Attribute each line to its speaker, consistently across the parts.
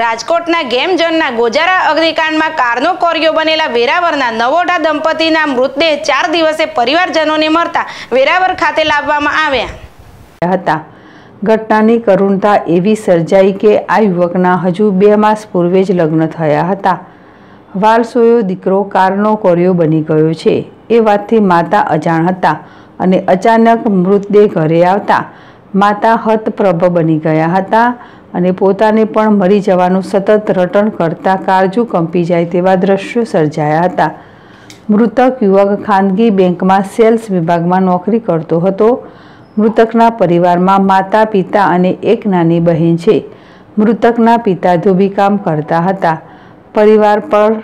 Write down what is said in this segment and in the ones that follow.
Speaker 1: રાજકોટના ગેમ ઝોનના ગોજારા અગ્નિકાંડમાં કારનો કોરિયો બનેલા વેરાવરના નવોઢા દંપતીના મૃતદેહ ચાર દિવસે પરિવારજનોને મળતા વેરાવર ખાતે લાવવામાં આવ્યા હતા ઘટનાની કરુણતા એવી સર્જાઈ કે આ યુવકના હજુ બે માસ પૂર્વે જ લગ્ન થયા હતા વાલસોયો દીકરો કારનો કોરિયો બની ગયો છે એ વાતથી માતા અજાણ હતા અને અચાનક મૃતદેહ ઘરે આવતા માતા હતપ્રભ બની ગયા હતા અને પોતાને પણ મરી જવાનું સતત રટણ કરતા કાળજું કંપી જાય તેવા દ્રશ્યો સર્જાયા હતા મૃતક યુવક ખાનગી બેંકમાં સેલ્સ વિભાગમાં નોકરી કરતો હતો મૃતકના પરિવારમાં માતા પિતા અને એક નાની બહેન છે મૃતકના પિતા ધોબીકામ કરતા હતા પરિવાર પર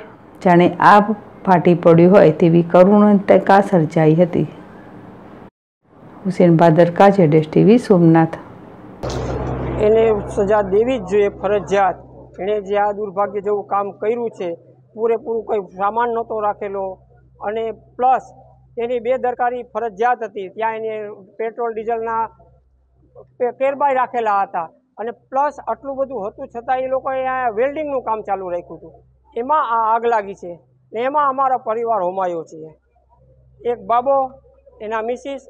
Speaker 1: જાણે આ ફાટી પડ્યું હોય તેવી કરુણતકા સર્જાઈ હતી હુસેન ભાદરકા જેડેશ ટીવી સોમનાથ એને સજા દેવી જ જોઈએ ફરજિયાત એણે જે આ દુર્ભાગ્ય જેવું કામ કર્યું છે પૂરેપૂરું કંઈ સામાન નહોતો રાખેલો અને પ્લસ એની બે દરકારી ફરજિયાત હતી ત્યાં એને પેટ્રોલ ડીઝલના કેરબાઈ રાખેલા હતા અને પ્લસ આટલું બધું હતું છતાં એ લોકોએ અહીંયા વેલ્ડિંગનું કામ ચાલુ રાખ્યું હતું એમાં આ આગ લાગી છે ને એમાં અમારો પરિવાર હોમાયો છે એક બાબો એના મિસિસ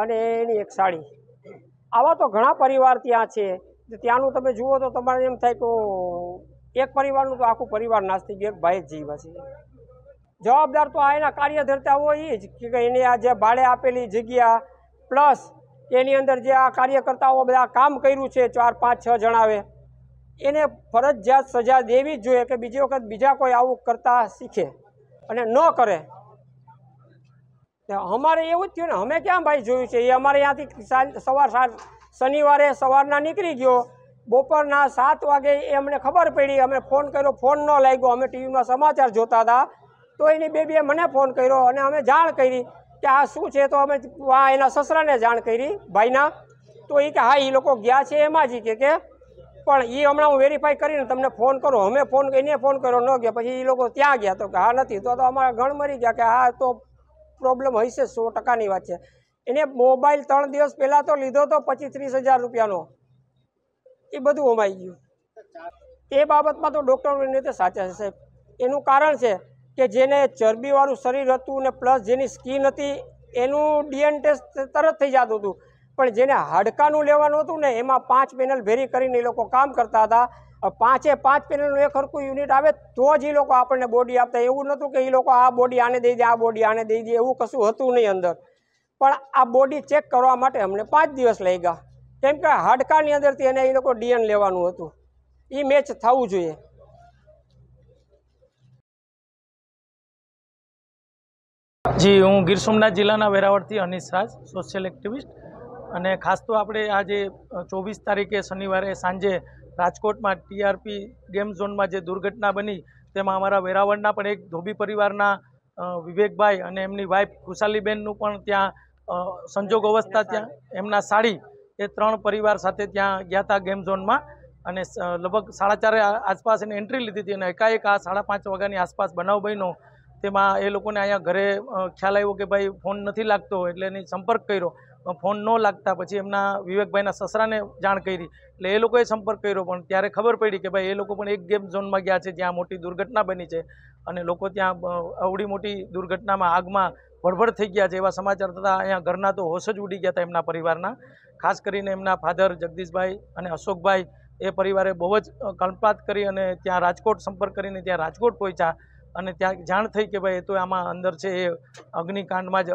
Speaker 1: અને એની એક સાડી આવા તો ઘણા પરિવાર ત્યાં છે ત્યાંનું તમે જુઓ તો તમારે એમ થાય તો એક પરિવારનું તો આખું પરિવાર નાશ થઈ ગયું એક ભાઈ જ જીવ છે જવાબદાર તો આ એના કાર્યધર્તા હોય એ જ કે એને આ જે ભાડે આપેલી જગ્યા પ્લસ એની અંદર જે આ કાર્યકર્તાઓ બધા કામ કર્યું છે ચાર પાંચ છ જણાવે એને ફરજિયાત સજા દેવી જ જોઈએ કે બીજી વખત બીજા કોઈ આવું કરતા શીખે અને ન કરે અમારે એવું જ થયું ને અમે ક્યાં ભાઈ જોયું છે એ અમારે ત્યાંથી સવાર સાંજ શનિવારે સવારના નીકળી ગયો બપોરના સાત વાગે એ અમને ખબર પડી અમે ફોન કર્યો ફોન ન લાગ્યો અમે ટીવીમાં સમાચાર જોતા હતા તો એની બેબીએ મને ફોન કર્યો અને અમે જાણ કરી કે આ શું છે તો અમે આ એના સસરાને જાણ કરી ભાઈના તો એ કે હા એ લોકો ગયા છે એમાં જ કે કે પણ એ હમણાં હું વેરીફાઈ કરીને તમને ફોન કરું અમે ફોન એને ફોન કર્યો ન ગયા પછી એ લોકો ત્યાં ગયા તો કે હા નથી તો અમારા ગણ મરી ગયા કે હા તો પ્રોબ્લેમ હશે સો ટકાની વાત છે એને મોબાઈલ ત્રણ દિવસ પહેલાં તો લીધો તો પચીસ ત્રીસ હજાર રૂપિયાનો એ બધું અમાઈ ગયું તે બાબતમાં તો ડૉક્ટરો એની રીતે સાચા છે સાહેબ એનું કારણ છે કે જેને ચરબીવાળું શરીર હતું ને પ્લસ જેની સ્કીન હતી એનું ડીએન ટેસ્ટ તરત થઈ જતું હતું પણ જેને હાડકાનું લેવાનું હતું ને એમાં પાંચ પેનલ ભેરી કરીને એ લોકો કામ કરતા હતા પાંચે પાંચ પેનલનું એક સરખું યુનિટ આવે તો જ એ લોકો આપણને બોડી આપતા એવું નહોતું કે એ લોકો આ બોડી આને દઈ દે આ બોડી આને દઈ દે એવું કશું હતું નહીં અંદર પણ આ બોડી ચેક કરવા માટે અમને પાંચ દિવસ લઈ ગયા કેમ કે હાડકાની અંદરથી એને એ લોકો ડીએન લેવાનું હતું એ મેચ થવું જોઈએ
Speaker 2: જી હું ગીર સોમનાથ જિલ્લાના વેરાવળથી અનિશ રાજ સોશિયલ એક્ટિવિસ્ટ અને ખાસ તો આપણે આજે ચોવીસ તારીખે શનિવારે સાંજે રાજકોટમાં ટીઆરપી ગેમ ઝોનમાં જે દુર્ઘટના બની તેમાં અમારા વેરાવળના પણ એક ધોબી પરિવારના વિવેકભાઈ અને એમની વાઇફ ખુશાલીબેનનું પણ ત્યાં સંજોગ અવસ્થા ત્યાં એમના સાડી એ ત્રણ પરિવાર સાથે ત્યાં ગયા હતા ગેમ ઝોનમાં અને લગભગ સાડા ચારે આસપાસ એની એન્ટ્રી લીધી હતી અને એકાએક આ સાડા પાંચ વાગ્યાની આસપાસ બનાવ બન્યો તેમાં એ લોકોને અહીંયા ઘરે ખ્યાલ આવ્યો કે ભાઈ ફોન નથી લાગતો એટલે એની સંપર્ક કર્યો ફોન ન લાગતા પછી એમના વિવેકભાઈના સસરાને જાણ કરી એટલે એ લોકોએ સંપર્ક કર્યો પણ ત્યારે ખબર પડી કે ભાઈ એ લોકો પણ એક ગેમ ઝોનમાં ગયા છે જ્યાં મોટી દુર્ઘટના બની છે અને લોકો ત્યાં અવડી મોટી દુર્ઘટનામાં આગમાં ભડભડ થઈ ગયા છે એવા સમાચાર થતા અહીંયા ઘરના તો હોશ જ ઉડી ગયા હતા એમના પરિવારના ખાસ કરીને એમના ફાધર જગદીશભાઈ અને અશોકભાઈ એ પરિવારે બહુ જ કલ્પાત કરી અને ત્યાં રાજકોટ સંપર્ક કરીને ત્યાં રાજકોટ પહોંચ્યા અને ત્યાં જાણ થઈ કે ભાઈ એ તો આમાં અંદર છે એ અગ્નિકાંડમાં જ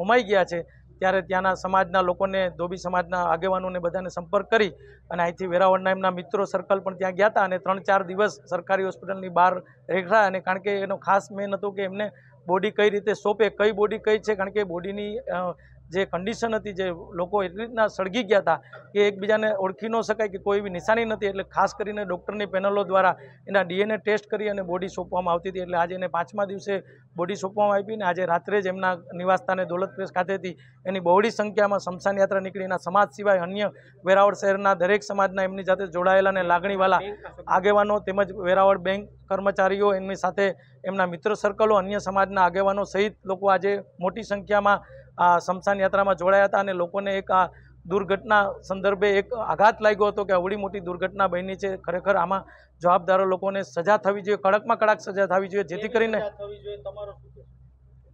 Speaker 2: હોમાઈ ગયા છે ત્યારે ત્યાંના સમાજના લોકોને ધોબી સમાજના આગેવાનોને બધાને સંપર્ક કરી અને અહીંથી વેરાવળના એમના મિત્રો સર્કલ પણ ત્યાં ગયા હતા અને ત્રણ ચાર દિવસ સરકારી હોસ્પિટલની બહાર રેખડા અને કારણ કે એનો ખાસ મેન હતો કે એમને બોડી કઈ રીતે સોંપે કઈ બોડી કઈ છે કારણ કે બોડીની જે કન્ડિશન હતી જે લોકો એટલી રીતના સળગી ગયા હતા કે એકબીજાને ઓળખી ન શકાય કે કોઈ બી નિશાની નથી એટલે ખાસ કરીને ડૉક્ટરની પેનલો દ્વારા એના ડીએનએ ટેસ્ટ કરી અને બોડી સોંપવામાં આવતી હતી એટલે આજે એને પાંચમા દિવસે બોડી સોંપવામાં આવી અને આજે રાત્રે જ એમના નિવાસસ્થાને દોલત પ્રેસ ખાતેથી એની બહોળી સંખ્યામાં શમશાન યાત્રા નીકળી સમાજ સિવાય અન્ય વેરાવળ શહેરના દરેક સમાજના એમની સાથે જોડાયેલા અને લાગણીવાળા આગેવાનો તેમજ વેરાવળ બેંક કર્મચારીઓ એમની સાથે એમના મિત્ર સર્કલો અન્ય સમાજના આગેવાનો સહિત લોકો આજે મોટી સંખ્યામાં આ શમશાન યાત્રામાં જોડાયા હતા અને લોકોને એક આ દુર્ઘટના સંદર્ભે એક આઘાત લાગ્યો હતો કે અવડી મોટી દુર્ઘટના બની છે ખરેખર આમાં જવાબદારો લોકોને સજા થવી જોઈએ કડકમાં કડક સજા થવી જોઈએ જેથી કરીને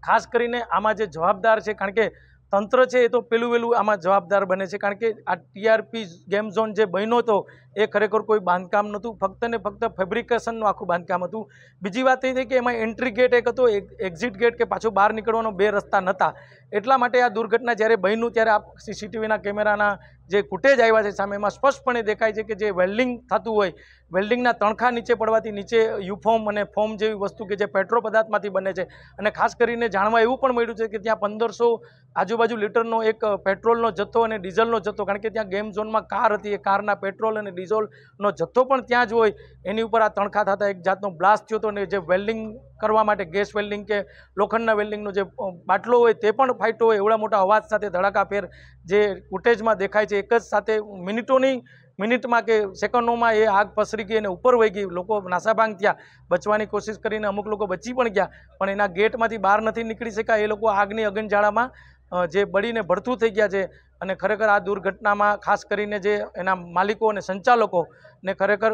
Speaker 2: ખાસ કરીને આમાં જે જવાબદાર છે કારણ કે તંત્ર છે એ તો પેલું વેલું આમાં જવાબદાર બને છે કારણ કે આ ટીઆરપી ગેમ ઝોન જે બન્યો હતો એ ખરેખર કોઈ બાંધકામ નહોતું ફક્ત ને ફક્ત ફેબ્રિકેશનનું આખું બાંધકામ હતું બીજી વાત એ થઈ કે એમાં એન્ટ્રી ગેટ એક હતો એક્ઝિટ ગેટ કે પાછો બહાર નીકળવાનો બે રસ્તા નહોતા એટલા માટે આ દુર્ઘટના જ્યારે બન્યું ત્યારે આ સીસીટીવીના કેમેરાના જે ફૂટેજ આવ્યા છે સામે એમાં સ્પષ્ટપણે દેખાય છે કે જે વેલ્ડિંગ થતું હોય વેલ્ડિંગના તણખા નીચે પડવાથી નીચે યુફોર્મ અને ફોર્મ જેવી વસ્તુ કે જે પેટ્રોલ પદાર્થમાંથી બને છે અને ખાસ કરીને જાણવા એવું પણ મળ્યું છે કે ત્યાં પંદરસો આજુબાજુ લીટરનો એક પેટ્રોલનો જથ્થો અને ડીઝલનો જથ્થો કારણ કે ત્યાં ગેમ ઝોનમાં કાર હતી એ કારના પેટ્રોલ અને ડીઝલનો જથ્થો પણ ત્યાં જ હોય એની ઉપર આ તણખા થતા એક જાતનો બ્લાસ્ટ થયો હતો અને જે વેલ્ડિંગ કરવા માટે ગેસ વેલ્ડિંગ કે લોખંડના વેલ્ડિંગનો જે બાટલો હોય તે પણ ફાઇટો હોય એવડા મોટા અવાજ સાથે ધડાકાફેર જે ફૂટેજમાં દેખાય છે એક જ સાથે મિનિટોની મિનિટમાં કે સેકન્ડોમાં એ આગ પસરી ગઈ અને ઉપર વહી ગઈ લોકો નાસાભાંગ થયા બચવાની કોશિશ કરીને અમુક લોકો બચી પણ ગયા પણ એના ગેટમાંથી બહાર નથી નીકળી શકાય એ લોકો આગની અગનજાળામાં જે બળીને ભડથું થઈ ગયા છે અને ખરેખર આ દુર્ઘટનામાં ખાસ કરીને જે એના માલિકો અને સંચાલકો ને ખરેખર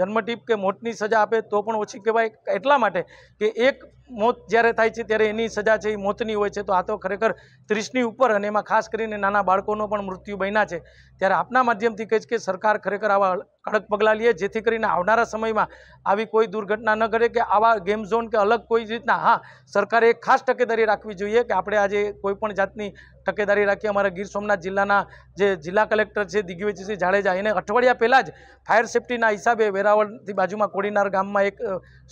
Speaker 2: જન્મટીપ કે મોતની સજા આપે તો પણ ઓછી કહેવાય એટલા માટે કે એક મોત જ્યારે થાય છે ત્યારે એની સજા છે એ મોતની હોય છે તો આ તો ખરેખર ત્રીસની ઉપર અને એમાં ખાસ કરીને નાના બાળકોનો પણ મૃત્યુ બન્યા છે ત્યારે આપના માધ્યમથી કહીશ કે સરકાર ખરેખર આવા કડક પગલાં લે જેથી કરીને આવનારા સમયમાં આવી કોઈ દુર્ઘટના ન ઘટે કે આવા ગેમ ઝોન કે અલગ કોઈ રીતના હા સરકારે એક ખાસ તકેદારી રાખવી જોઈએ કે આપણે આજે કોઈ પણ જાતની તકેદારી રાખી અમારા ગીર સોમનાથ જિલ્લાના જે જિલ્લા કલેક્ટર છે દિગ્વિજયસિંહ જાડેજા એને અઠવાડિયા પહેલાં જ ફાયર સેફટીના હિસાબે વેરાવળથી બાજુમાં કોડીનાર ગામમાં એક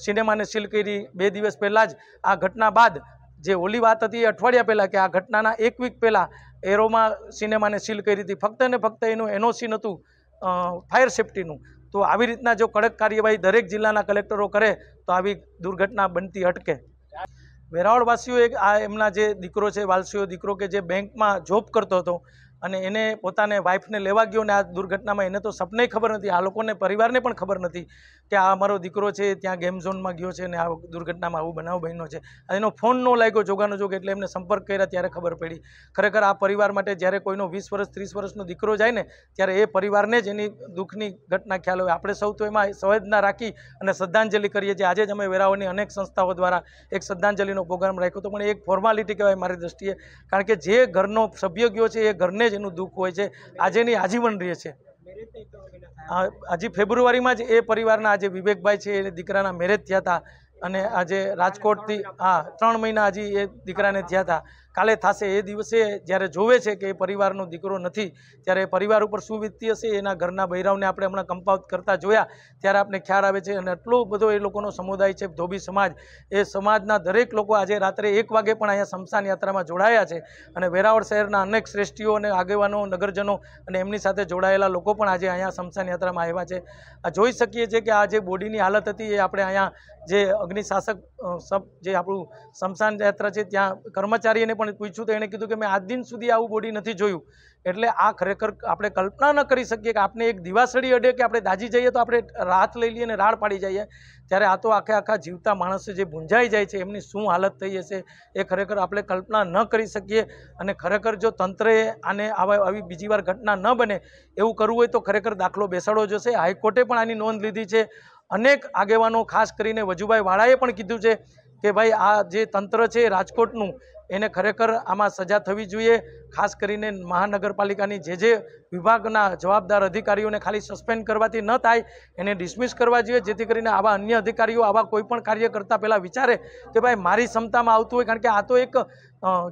Speaker 2: સિનેમાને સીલ કરી બે દિવસ પહેલાં જ આ ઘટના બાદ જે ઓલી વાત હતી એ અઠવાડિયા પહેલાં કે આ ઘટનાના એક વીક પહેલાં એરોમાં સિનેમાને સીલ કરી હતી ફક્ત ને ફક્ત એનું એનઓસી નહોતું ફાયર સેફટીનું તો આવી રીતના જો કડક કાર્યવાહી દરેક જિલ્લાના કલેક્ટરો કરે તો આવી દુર્ઘટના બનતી અટકે વેરાવળવાસીઓ એક આ એમના જે દીકરો છે વાલસીઓ દીકરો કે જે બેંકમાં જોબ કરતો હતો અને એને પોતાને વાઈફને લેવા ગયો ને આ દુર્ઘટનામાં એને તો સપને ખબર નથી આ લોકોને પરિવારને પણ ખબર નથી કે આ અમારો દીકરો છે ત્યાં ગેમ ઝોનમાં ગયો છે અને આ દુર્ઘટનામાં આવું બનાવ બન્યો છે એનો ફોન ન લાગ્યો જોગાનો જોગ એટલે એમને સંપર્ક કર્યા ત્યારે ખબર પડી ખરેખર આ પરિવાર માટે જ્યારે કોઈનો વીસ વર્ષ ત્રીસ વર્ષનો દીકરો જાય ને ત્યારે એ પરિવારને જ એની દુઃખની ઘટના ખ્યાલ હોય આપણે સૌ તો એમાં સંવેદના રાખી અને શ્રદ્ધાંજલિ કરીએ છીએ આજે જ અમે વેરાઓની અનેક સંસ્થાઓ દ્વારા એક શ્રદ્ધાંજલિનો પ્રોગ્રામ રાખ્યો હતો પણ એક ફોર્માલિટી કહેવાય મારી દ્રષ્ટિએ કારણ કે જે ઘરનો સભ્ય ગયો છે એ ઘરને જ એનું દુઃખ હોય છે આજેની આજીવન રહે છે હજી ફેબ્રુઆરીમાં જ એ પરિવારના આજે વિવેકભાઈ છે એ દીકરાના મેરેજ થયા હતા અને આજે રાજકોટથી હા ત્રણ મહિના હજી એ દીકરાને થયા હતા કાલે થશે એ દિવસે જ્યારે જોવે છે કે એ પરિવારનો દીકરો નથી ત્યારે પરિવાર ઉપર શું વીતતી હશે એના ઘરના બૈરાવને આપણે હમણાં કંપાઉત કરતા જોયા ત્યારે આપણે ખ્યાલ આવે છે અને એટલો બધો એ લોકોનો સમુદાય છે ધોબી સમાજ એ સમાજના દરેક લોકો આજે રાત્રે એક વાગે પણ અહીંયા શમશાન યાત્રામાં જોડાયા છે અને વેરાવળ શહેરના અનેક શ્રેષ્ઠીઓ અને આગેવાનો નગરજનો અને એમની સાથે જોડાયેલા લોકો પણ આજે અહીંયા શમશાન યાત્રામાં આવ્યા છે આ જોઈ શકીએ છીએ કે આ જે બોડીની હાલત હતી એ આપણે અહીંયા જે અગ્નિશાસક સબ જે આપણું શમશાન યાત્રા છે ત્યાં કર્મચારીને પણ પૂછ્યું તો એણે કીધું કે મેં આજ દિન સુધી આવું બોડી નથી જોયું એટલે આ ખરેખર આપણે કલ્પના ન કરી શકીએ કે આપણે એક દિવાસળી અડે કે આપણે દાજી જઈએ તો આપણે રાહત લઈ લઈએ અને રાડ પાડી જઈએ ત્યારે આ તો આખે આખા જીવતા માણસ જે ભૂંજાઈ જાય છે એમની શું હાલત થઈ જશે એ ખરેખર આપણે કલ્પના ન કરી શકીએ અને ખરેખર જો તંત્રએ આને આવા આવી બીજી વાર ઘટના ન બને એવું કરવું હોય તો ખરેખર દાખલો બેસાડવો જશે હાઈકોર્ટે પણ આની નોંધ લીધી છે અનેક આગેવાનો ખાસ કરીને વજુભાઈ વાળાએ પણ કીધું છે કે ભાઈ આ જે તંત્ર છે રાજકોટનું એને ખરેખર આમાં સજા થવી જોઈએ ખાસ કરીને મહાનગરપાલિકાની જે જે વિભાગના જવાબદાર અધિકારીઓને ખાલી સસ્પેન્ડ કરવાથી ન થાય એને ડિસમિસ કરવા જોઈએ જેથી કરીને આવા અન્ય અધિકારીઓ આવા કોઈપણ કાર્ય કરતાં પહેલાં વિચારે કે ભાઈ મારી ક્ષમતામાં આવતું હોય કારણ કે આ તો એક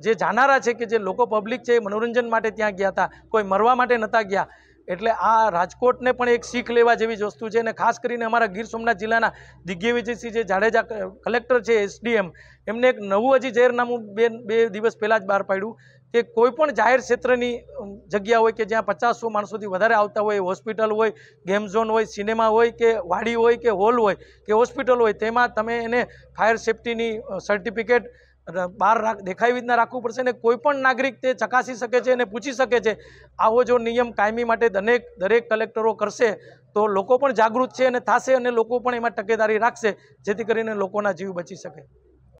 Speaker 2: જે જાનારા છે કે જે લોકો પબ્લિક છે મનોરંજન માટે ત્યાં ગયા હતા કોઈ મરવા માટે નહોતા ગયા એટલે આ રાજકોટને પણ એક શીખ લેવા જેવી વસ્તુ છે અને ખાસ કરીને અમારા ગીર સોમનાથ જિલ્લાના દિગ્ગજ વિજયસિંહ જે જાડેજા કલેક્ટર છે એસડીએમ એમને એક નવું હજી જાહેરનામું બે બે દિવસ પહેલાં જ બહાર પાડ્યું કે કોઈપણ જાહેર ક્ષેત્રની જગ્યા હોય કે જ્યાં પચાસસો માણસોથી વધારે આવતા હોય હોસ્પિટલ હોય ગેમ ઝોન હોય સિનેમા હોય કે વાડી હોય કે હોલ હોય કે હોસ્પિટલ હોય તેમાં તમે એને ફાયર સેફટીની સર્ટિફિકેટ બહાર રાખ દેખાય રીતના રાખવું પડશે ને કોઈ પણ નાગરિક તે ચકાસી શકે છે અને પૂછી શકે છે આવો જો નિયમ કાયમી માટે દરેક દરેક કલેક્ટરો કરશે તો લોકો પણ જાગૃત છે અને થશે અને લોકો પણ એમાં તકેદારી રાખશે જેથી કરીને લોકોના જીવ બચી શકે